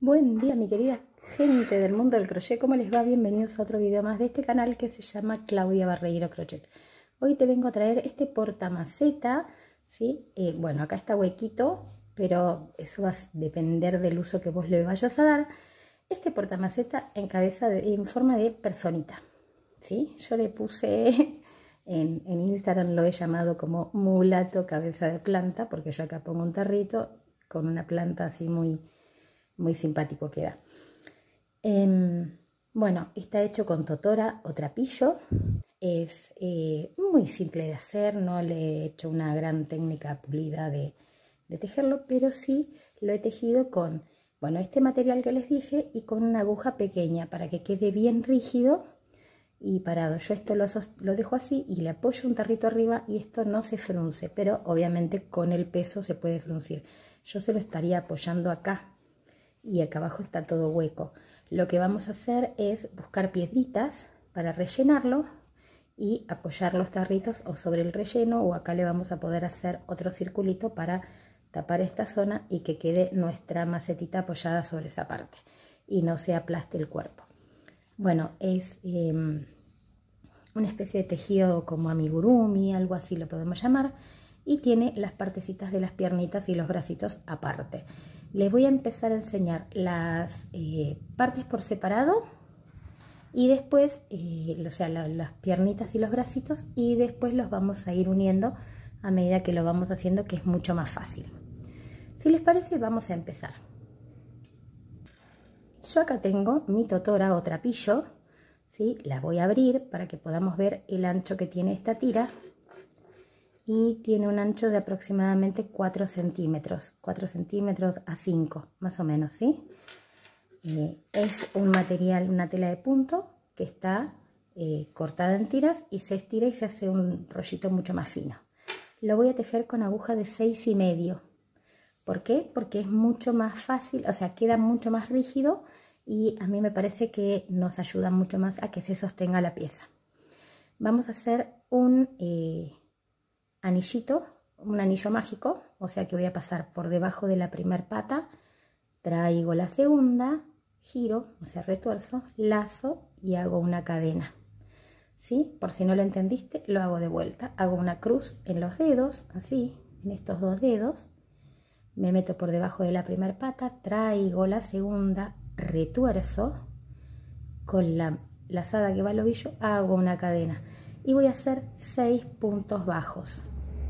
Buen día mi querida gente del mundo del crochet, ¿cómo les va? Bienvenidos a otro video más de este canal que se llama Claudia Barreiro Crochet. Hoy te vengo a traer este portamaceta, ¿sí? Eh, bueno, acá está huequito, pero eso va a depender del uso que vos le vayas a dar. Este portamaceta en, cabeza en forma de personita, ¿sí? Yo le puse... En, en Instagram lo he llamado como mulato cabeza de planta, porque yo acá pongo un tarrito con una planta así muy, muy simpático queda. Em, bueno, está hecho con totora o trapillo. Es eh, muy simple de hacer, no le he hecho una gran técnica pulida de, tejerlo, pero sí lo he tejido con, bueno, este material que les dije y con una aguja pequeña para que quede bien rígido y parado. Yo esto lo, dejo así y le apoyo un tarrito arriba y esto no se frunce, pero obviamente con el peso se puede fruncir. Yo se lo estaría apoyando acá y acá abajo está todo hueco. Lo que vamos a hacer es buscar piedritas para rellenarlo y apoyar los tarritos o sobre el relleno o acá le vamos a poder hacer otro circulito para tapar esta zona y que quede nuestra macetita apoyada sobre esa parte y no se aplaste el cuerpo. Bueno, es em, una especie de tejido como amigurumi, algo así lo podemos llamar, y tiene las partecitas de las piernitas y los bracitos aparte les voy a empezar a enseñar las eh, partes por separado y después, eh, o sea, las piernitas y los bracitos y después los vamos a ir uniendo a medida que lo vamos haciendo que es mucho más fácil. Si les parece vamos a empezar. Yo acá tengo mi totora o trapillo, ¿sí? la voy a abrir para que podamos ver el ancho que tiene esta tira y tiene un ancho de aproximadamente 4 centímetros, 4 centímetros a 5 más o menos, ¿sí? Eh, es un material, una tela de punto que está eh, cortada en tiras y se estira y se hace un rollito mucho más fino. Lo voy a tejer con aguja de 6 y medio. ¿Por qué? Porque es mucho más fácil, o sea, queda mucho más rígido y a mí me parece que nos ayuda mucho más a que se sostenga la pieza. Vamos a hacer un... Eh, anillito, un anillo mágico, o sea que voy a pasar por debajo de la primer pata, traigo la segunda, giro, o sea retuerzo, lazo y hago una cadena. ¿Sí? Por si no lo entendiste, lo hago de vuelta. Hago una cruz en los dedos, así, en estos dos dedos. Me meto por debajo de la primera pata, traigo la segunda, retuerzo. Con la lazada que va al ovillo hago una cadena y voy a hacer 6 puntos bajos.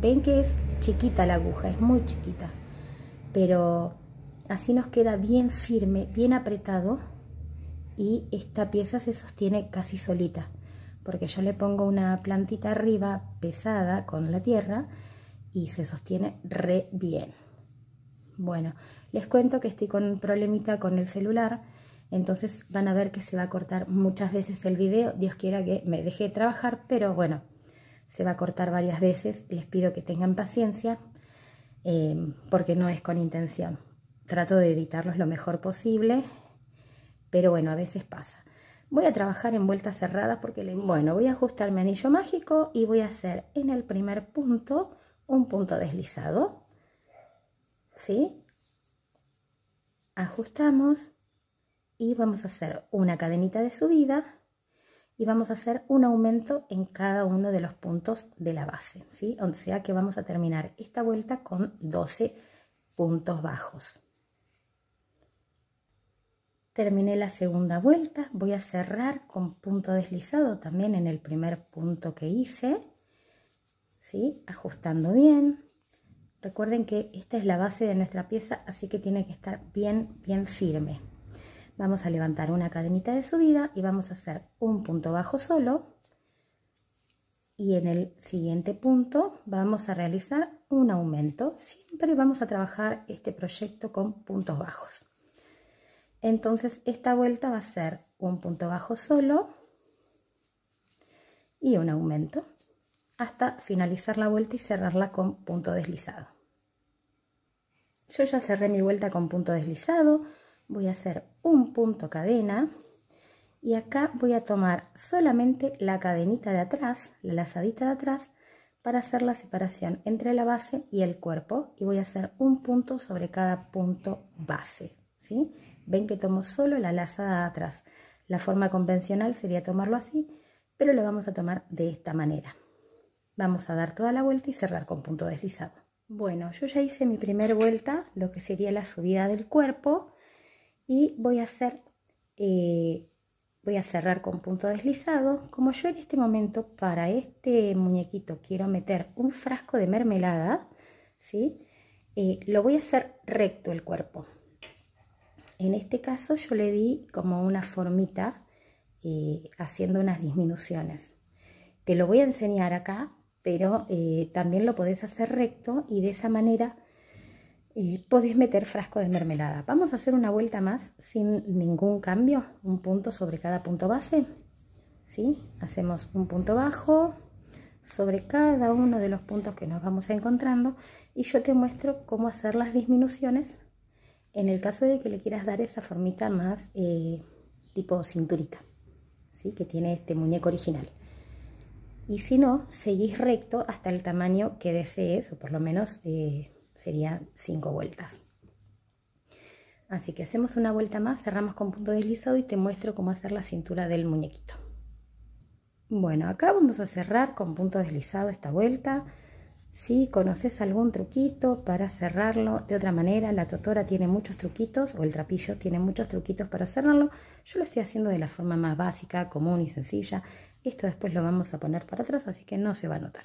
Ven que es chiquita la aguja, es muy chiquita, pero así nos queda bien firme, bien apretado y esta pieza se sostiene casi solita porque yo le pongo una plantita arriba pesada con la tierra y se sostiene re bien. Bueno, les cuento que estoy con un problemita con el celular entonces van a ver que se va a cortar muchas veces el video, Dios quiera que me deje trabajar, pero bueno, se va a cortar varias veces, les pido que tengan paciencia, eh, porque no es con intención. Trato de editarlos lo mejor posible, pero bueno, a veces pasa. Voy a trabajar en vueltas cerradas porque, le... bueno, voy a ajustar mi anillo mágico y voy a hacer en el primer punto un punto deslizado. ¿Sí? Ajustamos y vamos a hacer una cadenita de subida y vamos a hacer un aumento en cada uno de los puntos de la base, ¿sí? O sea que vamos a terminar esta vuelta con 12 puntos bajos. Terminé la segunda vuelta, voy a cerrar con punto deslizado también en el primer punto que hice, ¿sí? Ajustando bien. Recuerden que esta es la base de nuestra pieza, así que tiene que estar bien, bien firme. Vamos a levantar una cadenita de subida y vamos a hacer un punto bajo solo. Y en el siguiente punto vamos a realizar un aumento. Siempre vamos a trabajar este proyecto con puntos bajos. Entonces esta vuelta va a ser un punto bajo solo y un aumento hasta finalizar la vuelta y cerrarla con punto deslizado. Yo ya cerré mi vuelta con punto deslizado, voy a hacer un punto cadena y acá voy a tomar solamente la cadenita de atrás, la lazadita de atrás, para hacer la separación entre la base y el cuerpo y voy a hacer un punto sobre cada punto base, ¿sí? Ven que tomo solo la lazada de atrás. La forma convencional sería tomarlo así, pero lo vamos a tomar de esta manera. Vamos a dar toda la vuelta y cerrar con punto deslizado. Bueno, yo ya hice mi primer vuelta, lo que sería la subida del cuerpo y voy a hacer eh, voy a cerrar con punto deslizado como yo en este momento para este muñequito quiero meter un frasco de mermelada ¿sí? Eh, lo voy a hacer recto el cuerpo en este caso yo le di como una formita eh, haciendo unas disminuciones te lo voy a enseñar acá pero también lo podés hacer recto y de esa manera y podés meter frasco de mermelada. Vamos a hacer una vuelta más sin ningún cambio, un punto sobre cada punto base. ¿sí? Hacemos un punto bajo sobre cada uno de los puntos que nos vamos encontrando y yo te muestro cómo hacer las disminuciones en el caso de que le quieras dar esa formita más eh, tipo cinturita, ¿sí? que tiene este muñeco original. Y si no, seguís recto hasta el tamaño que desees, o por lo menos eh, serían cinco vueltas. Así que hacemos una vuelta más, cerramos con punto deslizado y te muestro cómo hacer la cintura del muñequito. Bueno, acá vamos a cerrar con punto deslizado esta vuelta. Si conoces algún truquito para cerrarlo de otra manera, la totora tiene muchos truquitos o el trapillo tiene muchos truquitos para cerrarlo. Yo lo estoy haciendo de la forma más básica, común y sencilla. Esto después lo vamos a poner para atrás, así que no se va a notar.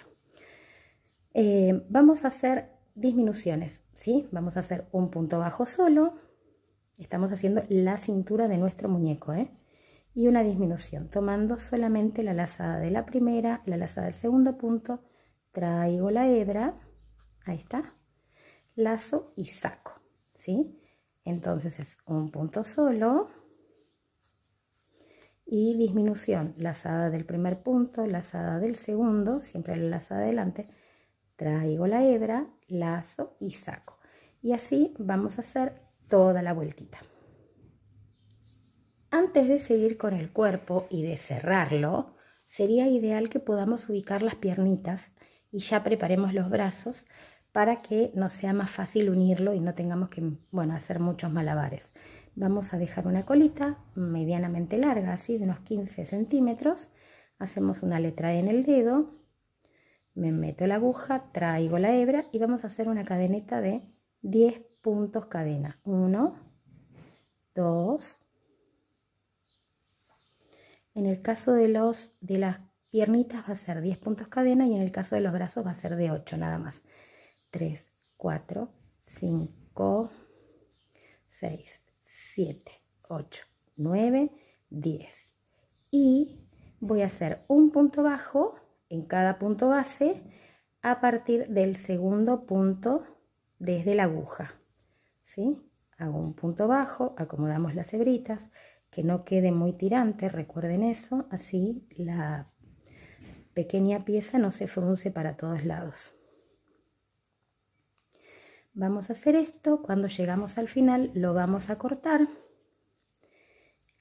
Eh, vamos a hacer disminuciones, ¿sí? Vamos a hacer un punto bajo solo, estamos haciendo la cintura de nuestro muñeco, ¿eh? Y una disminución, tomando solamente la lazada de la primera, la lazada del segundo punto, traigo la hebra, ahí está, lazo y saco, ¿sí? Entonces es un punto solo y disminución, lazada del primer punto, lazada del segundo, siempre la lazada adelante, traigo la hebra, lazo y saco. Y así vamos a hacer toda la vueltita. Antes de seguir con el cuerpo y de cerrarlo, sería ideal que podamos ubicar las piernitas y ya preparemos los brazos para que nos sea más fácil unirlo y no tengamos que bueno, hacer muchos malabares. Vamos a dejar una colita medianamente larga, así de unos 15 centímetros. Hacemos una letra en el dedo me meto la aguja, traigo la hebra y vamos a hacer una cadeneta de 10 puntos cadena. 1, 2. En el caso de, los, de las piernitas va a ser 10 puntos cadena y en el caso de los brazos va a ser de 8 nada más. 3, 4, 5, 6, 7, 8, 9, 10. Y voy a hacer un punto bajo en cada punto base a partir del segundo punto desde la aguja. ¿sí? Hago un punto bajo, acomodamos las hebritas, que no quede muy tirante, recuerden eso, así la pequeña pieza no se frunce para todos lados. Vamos a hacer esto, cuando llegamos al final lo vamos a cortar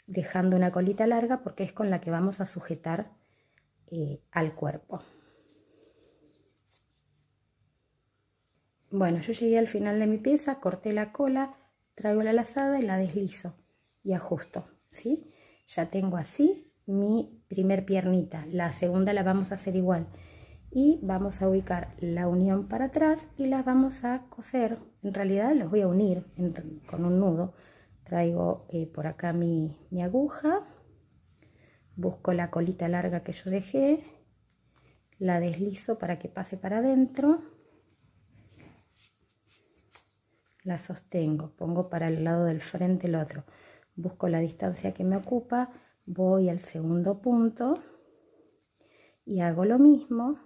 dejando una colita larga porque es con la que vamos a sujetar eh, al cuerpo. Bueno, yo llegué al final de mi pieza, corté la cola, traigo la lazada y la deslizo y ajusto, ¿sí? Ya tengo así mi primer piernita, la segunda la vamos a hacer igual y vamos a ubicar la unión para atrás y las vamos a coser, en realidad las voy a unir con un nudo, traigo eh, por acá mi, mi aguja, busco la colita larga que yo dejé, la deslizo para que pase para adentro, la sostengo, pongo para el lado del frente el otro, busco la distancia que me ocupa, voy al segundo punto y hago lo mismo.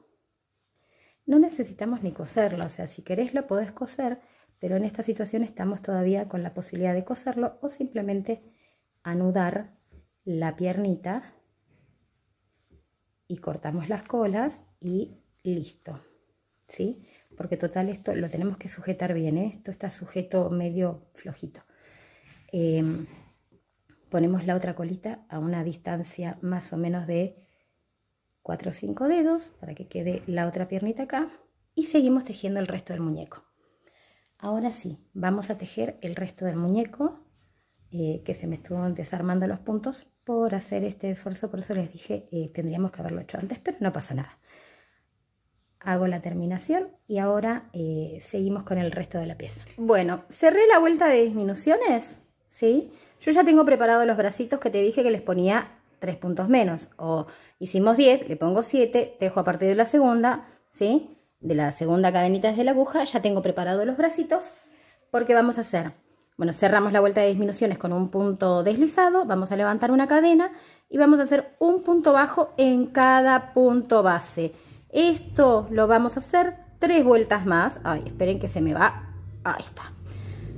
No necesitamos ni coserlo, o sea, si querés lo podés coser, pero en esta situación estamos todavía con la posibilidad de coserlo o simplemente anudar la piernita y cortamos las colas y listo, ¿sí? Porque total esto lo tenemos que sujetar bien, ¿eh? esto está sujeto medio flojito. Em, ponemos la otra colita a una distancia más o menos de 4 o 5 dedos para que quede la otra piernita acá y seguimos tejiendo el resto del muñeco. Ahora sí, vamos a tejer el resto del muñeco eh, que se me estuvo desarmando los puntos, por hacer este esfuerzo, por eso les dije, eh, tendríamos que haberlo hecho antes, pero no pasa nada. Hago la terminación y ahora eh, seguimos con el resto de la pieza. Bueno, cerré la vuelta de disminuciones, ¿sí? Yo ya tengo preparados los bracitos que te dije que les ponía tres puntos menos, o hicimos 10, le pongo 7, dejo a partir de la segunda, ¿sí? De la segunda cadenita desde la aguja, ya tengo preparados los bracitos, porque vamos a hacer bueno, cerramos la vuelta de disminuciones con un punto deslizado, vamos a levantar una cadena y vamos a hacer un punto bajo en cada punto base. Esto lo vamos a hacer tres vueltas más. Ay, esperen que se me va. Ahí está.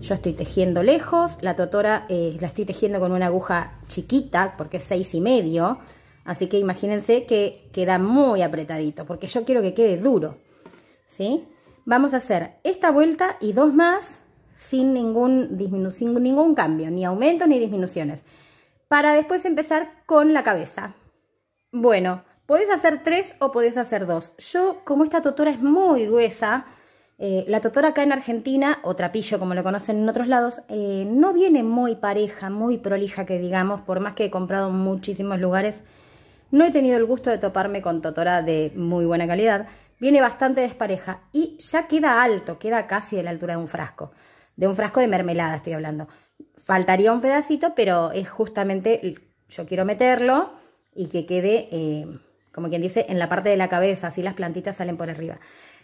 Yo estoy tejiendo lejos, la totora eh, la estoy tejiendo con una aguja chiquita porque es seis y medio, así que imagínense que queda muy apretadito porque yo quiero que quede duro, ¿sí? Vamos a hacer esta vuelta y dos más sin ningún, ningún cambio, ni aumentos ni disminuciones, para después empezar con la cabeza. Bueno, podés hacer tres o podés hacer dos. Yo, como esta totora es muy gruesa, eh, la totora acá en Argentina, o trapillo como lo conocen en otros lados, eh, no viene muy pareja, muy prolija que digamos, por más que he comprado en muchísimos lugares, no he tenido el gusto de toparme con totora de muy buena calidad. Viene bastante despareja y ya queda alto, queda casi a la altura de un frasco de un frasco de mermelada estoy hablando. Faltaría un pedacito, pero es justamente, yo quiero meterlo y que quede, eh, como quien dice, en la parte de la cabeza, así las plantitas salen por arriba.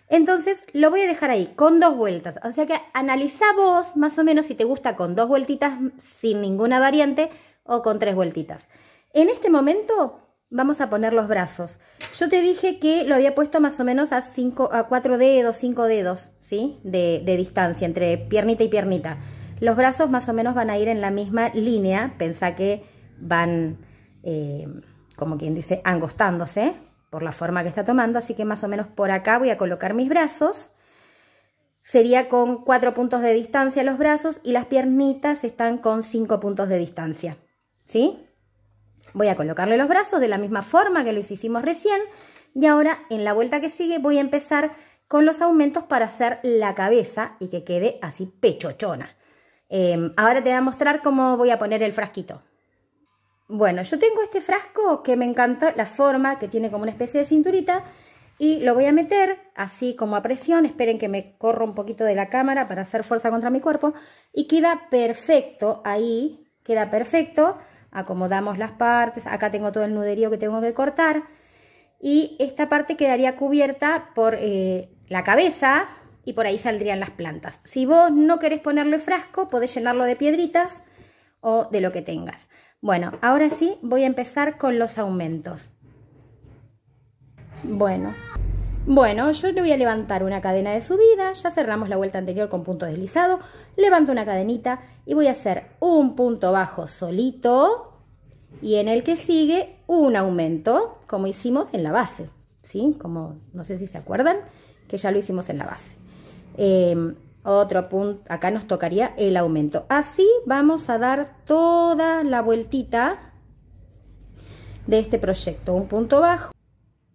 Entonces lo voy a dejar ahí con dos vueltas. O sea que analiza vos más o menos si te gusta con dos vueltitas sin ninguna variante o con tres vueltitas. En este momento vamos a poner los brazos. Yo te dije que lo había puesto más o menos a, 5 a cuatro dedos, cinco dedos, ¿sí? De, distancia entre piernita y piernita. Los brazos más o menos van a ir en la misma línea. Pensá que van, eh, como quien dice, angostándose por la forma que está tomando. Así que más o menos por acá voy a colocar mis brazos. Sería con cuatro puntos de distancia los brazos y las piernitas están con cinco puntos de distancia. ¿Sí? Voy a colocarle los brazos de la misma forma que lo hicimos recién y ahora en la vuelta que sigue voy a empezar con los aumentos para hacer la cabeza y que quede así pechochona. Em, ahora te voy a mostrar cómo voy a poner el frasquito. Bueno, yo tengo este frasco que me encanta la forma, que tiene como una especie de cinturita y lo voy a meter así como a presión, esperen que me corro un poquito de la cámara para hacer fuerza contra mi cuerpo y queda perfecto ahí, queda perfecto acomodamos las partes, acá tengo todo el nuderío que tengo que cortar y esta parte quedaría cubierta por eh, la cabeza y por ahí saldrían las plantas. Si vos no querés ponerle frasco, podés llenarlo de piedritas o de lo que tengas. Bueno, ahora sí voy a empezar con los aumentos. Bueno, bueno, yo le voy a levantar una cadena de subida, ya cerramos la vuelta anterior con punto deslizado, levanto una cadenita y voy a hacer un punto bajo solito y en el que sigue un aumento, como hicimos en la base, ¿sí? Como, no sé si se acuerdan, que ya lo hicimos en la base. Em, otro punto, acá nos tocaría el aumento. Así vamos a dar toda la vueltita de este proyecto, un punto bajo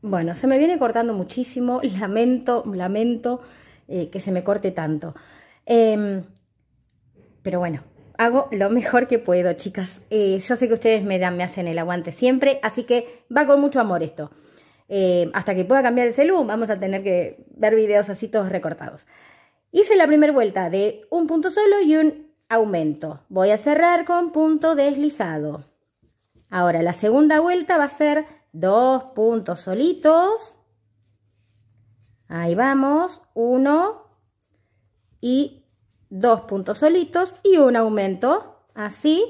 bueno, se me viene cortando muchísimo, lamento, lamento eh, que se me corte tanto. Em, pero bueno, hago lo mejor que puedo, chicas. Eh, yo sé que ustedes me, dan, me hacen el aguante siempre, así que va con mucho amor esto. Em, hasta que pueda cambiar el celu, vamos a tener que ver videos así todos recortados. Hice la primera vuelta de un punto solo y un aumento. Voy a cerrar con punto deslizado. Ahora, la segunda vuelta va a ser Dos puntos solitos. Ahí vamos. Uno y dos puntos solitos y un aumento. Así,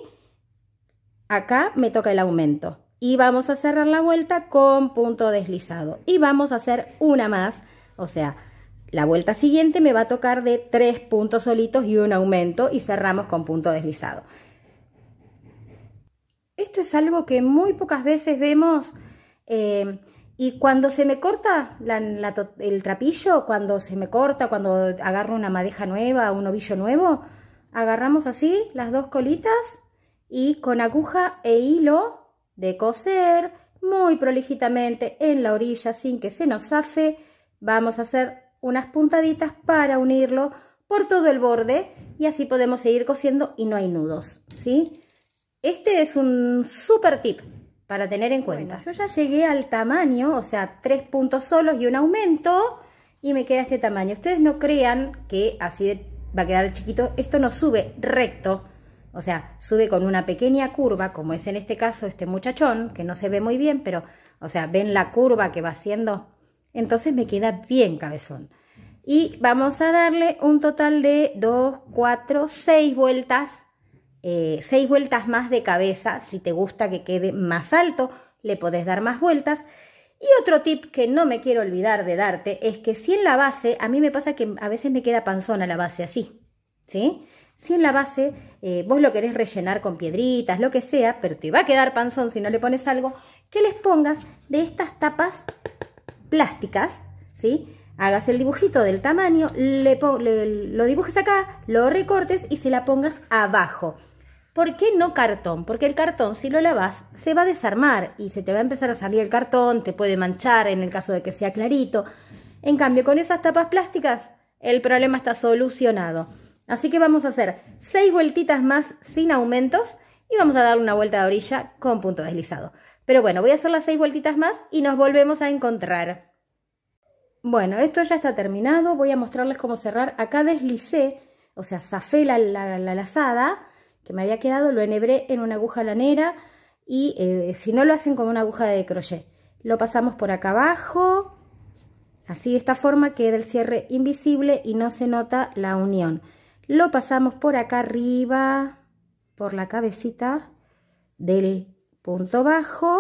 acá me toca el aumento. Y vamos a cerrar la vuelta con punto deslizado. Y vamos a hacer una más, o sea, la vuelta siguiente me va a tocar de tres puntos solitos y un aumento y cerramos con punto deslizado. Esto es algo que muy pocas veces vemos Em, y cuando se me corta el trapillo, cuando se me corta, cuando agarro una madeja nueva, un ovillo nuevo, agarramos así las dos colitas y con aguja e hilo de coser muy prolijitamente en la orilla sin que se nos zafe, vamos a hacer unas puntaditas para unirlo por todo el borde y así podemos seguir cosiendo y no hay nudos, ¿sí? Este es un super tip para tener en cuenta. yo ya llegué al tamaño, o sea, tres puntos solos y un aumento, y me queda este tamaño. Ustedes no crean que así va a quedar chiquito. Esto no sube recto, o sea, sube con una pequeña curva, como es en este caso este muchachón, que no se ve muy bien, pero, o sea, ven la curva que va haciendo. Entonces me queda bien cabezón. Y vamos a darle un total de 2, 4, 6 vueltas eh, seis vueltas más de cabeza, si te gusta que quede más alto, le podés dar más vueltas. Y otro tip que no me quiero olvidar de darte es que si en la base, a mí me pasa que a veces me queda panzón a la base así, ¿sí? Si en la base eh, vos lo querés rellenar con piedritas, lo que sea, pero te va a quedar panzón si no le pones algo, que les pongas de estas tapas plásticas, ¿sí? Hagas el dibujito del tamaño, lo dibujes acá, lo recortes y se la pongas abajo. ¿Por qué no cartón? Porque el cartón, si lo lavas, se va a desarmar y se te va a empezar a salir el cartón, te puede manchar en el caso de que sea clarito. En cambio, con esas tapas plásticas, el problema está solucionado. Así que vamos a hacer seis vueltitas más sin aumentos y vamos a dar una vuelta de orilla con punto deslizado. Pero bueno, voy a hacer las seis vueltitas más y nos volvemos a encontrar. Bueno, esto ya está terminado. Voy a mostrarles cómo cerrar. Acá deslicé, o sea, zafé la lazada que me había quedado, lo enhebré en una aguja lanera y eh, si no lo hacen con una aguja de crochet, lo pasamos por acá abajo, así de esta forma queda el cierre invisible y no se nota la unión. Lo pasamos por acá arriba, por la cabecita del punto bajo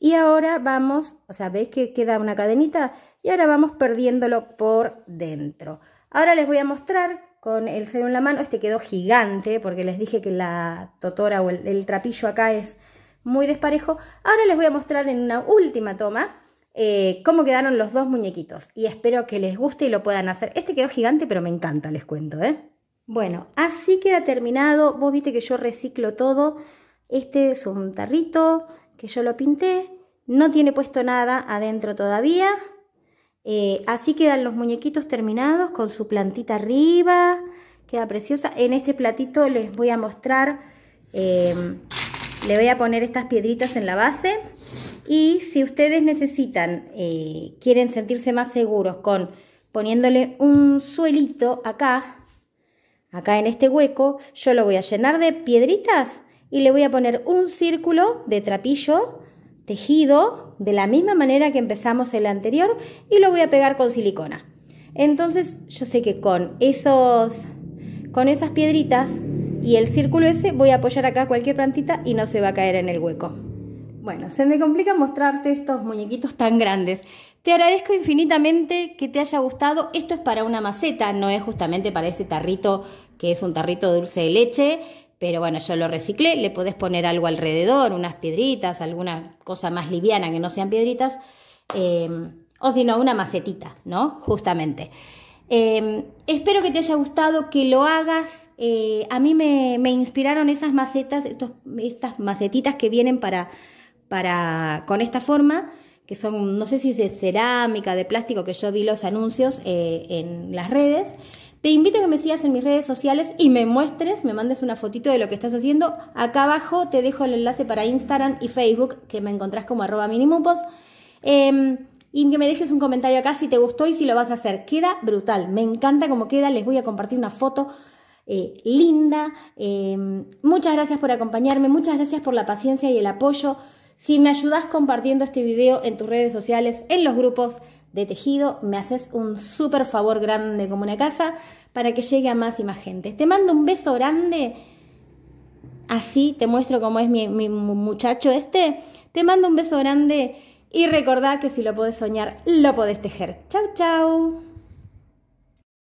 y ahora vamos, o sea, veis que queda una cadenita y ahora vamos perdiéndolo por dentro. Ahora les voy a mostrar con el cero en la mano. Este quedó gigante porque les dije que la totora o el, trapillo acá es muy desparejo. Ahora les voy a mostrar en una última toma eh, cómo quedaron los dos muñequitos. Y espero que les guste y lo puedan hacer. Este quedó gigante, pero me encanta, les cuento, ¿eh? Bueno, así queda terminado. Vos viste que yo reciclo todo. Este es un tarrito que yo lo pinté. No tiene puesto nada adentro todavía. Eh, así quedan los muñequitos terminados con su plantita arriba, queda preciosa. En este platito les voy a mostrar, eh, le voy a poner estas piedritas en la base. Y si ustedes necesitan, eh, quieren sentirse más seguros con poniéndole un suelito acá, acá en este hueco, yo lo voy a llenar de piedritas y le voy a poner un círculo de trapillo tejido de la misma manera que empezamos el anterior y lo voy a pegar con silicona. Entonces yo sé que con, esos, con esas piedritas y el círculo ese voy a apoyar acá cualquier plantita y no se va a caer en el hueco. Bueno, se me complica mostrarte estos muñequitos tan grandes. Te agradezco infinitamente que te haya gustado. Esto es para una maceta, no es justamente para ese tarrito que es un tarrito dulce de leche pero bueno, yo lo reciclé, le podés poner algo alrededor, unas piedritas, alguna cosa más liviana que no sean piedritas, em, o si no, una macetita, ¿no? Justamente. Em, espero que te haya gustado, que lo hagas. Eh, a mí me, inspiraron esas macetas, estos, estas macetitas que vienen para, para, con esta forma, que son, no sé si es de cerámica, de plástico, que yo vi los anuncios eh, en las redes. Te invito a que me sigas en mis redes sociales y me muestres, me mandes una fotito de lo que estás haciendo. Acá abajo te dejo el enlace para Instagram y Facebook, que me encontrás como arroba minimupos. Em, y que me dejes un comentario acá si te gustó y si lo vas a hacer. Queda brutal, me encanta cómo queda, les voy a compartir una foto. Eh, linda, em, muchas gracias por acompañarme, muchas gracias por la paciencia y el apoyo. Si me ayudas compartiendo este video en tus redes sociales, en los grupos, de tejido, me haces un súper favor grande como una casa para que llegue a más y más gente. Te mando un beso grande. Así te muestro cómo es mi, muchacho este. Te mando un beso grande y recordad que si lo podés soñar, lo podés tejer. Chau, chau.